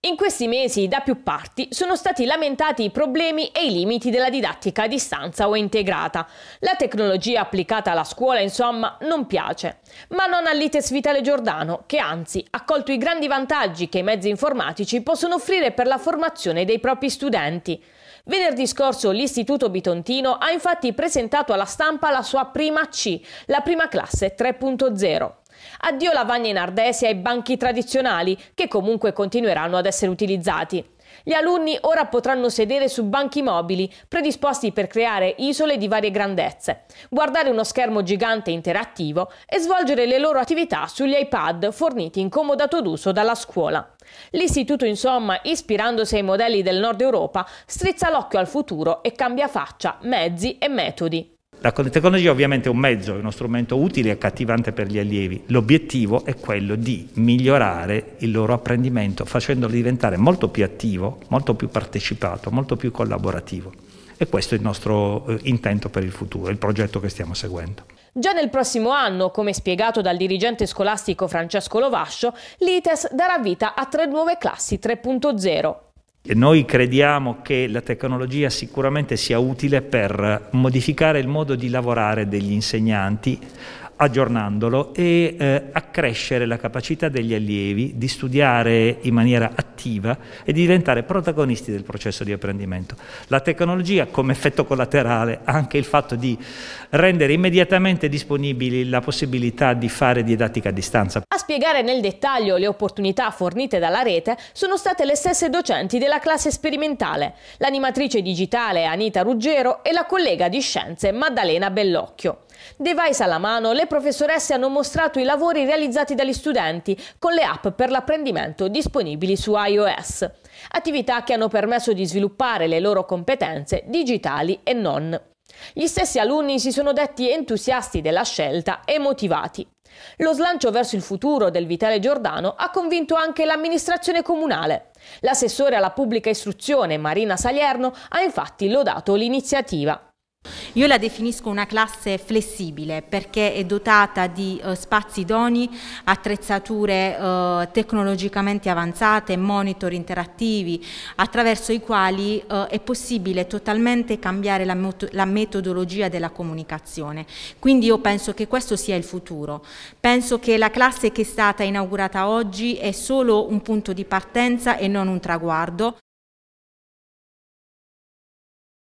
In questi mesi da più parti sono stati lamentati i problemi e i limiti della didattica a distanza o integrata. La tecnologia applicata alla scuola insomma non piace, ma non all'ITES Vitale Giordano che anzi ha colto i grandi vantaggi che i mezzi informatici possono offrire per la formazione dei propri studenti. Venerdì scorso l'Istituto Bitontino ha infatti presentato alla stampa la sua prima C, la prima classe 3.0. Addio lavagne in ardesia e banchi tradizionali, che comunque continueranno ad essere utilizzati. Gli alunni ora potranno sedere su banchi mobili, predisposti per creare isole di varie grandezze, guardare uno schermo gigante interattivo e svolgere le loro attività sugli iPad forniti in comodato d'uso dalla scuola. L'istituto, insomma, ispirandosi ai modelli del Nord Europa, strizza l'occhio al futuro e cambia faccia, mezzi e metodi. La tecnologia ovviamente è un mezzo, è uno strumento utile e accattivante per gli allievi. L'obiettivo è quello di migliorare il loro apprendimento facendolo diventare molto più attivo, molto più partecipato, molto più collaborativo. E questo è il nostro eh, intento per il futuro, il progetto che stiamo seguendo. Già nel prossimo anno, come spiegato dal dirigente scolastico Francesco Lovascio, l'ITES darà vita a tre nuove classi 3.0 e noi crediamo che la tecnologia sicuramente sia utile per modificare il modo di lavorare degli insegnanti aggiornandolo e eh, accrescere la capacità degli allievi di studiare in maniera attiva e di diventare protagonisti del processo di apprendimento. La tecnologia come effetto collaterale ha anche il fatto di rendere immediatamente disponibili la possibilità di fare didattica a distanza. A spiegare nel dettaglio le opportunità fornite dalla rete sono state le stesse docenti della classe sperimentale, l'animatrice digitale Anita Ruggero e la collega di scienze Maddalena Bellocchio. Device alla mano, le professoresse hanno mostrato i lavori realizzati dagli studenti con le app per l'apprendimento disponibili su iOS, attività che hanno permesso di sviluppare le loro competenze digitali e non. Gli stessi alunni si sono detti entusiasti della scelta e motivati. Lo slancio verso il futuro del Vitale Giordano ha convinto anche l'amministrazione comunale. L'assessore alla pubblica istruzione Marina Salierno ha infatti lodato l'iniziativa. Io la definisco una classe flessibile perché è dotata di eh, spazi idoni, attrezzature eh, tecnologicamente avanzate, monitor interattivi, attraverso i quali eh, è possibile totalmente cambiare la, la, metodologia della comunicazione. Quindi io penso che questo sia il futuro. Penso che la classe che è stata inaugurata oggi è solo un punto di partenza e non un traguardo.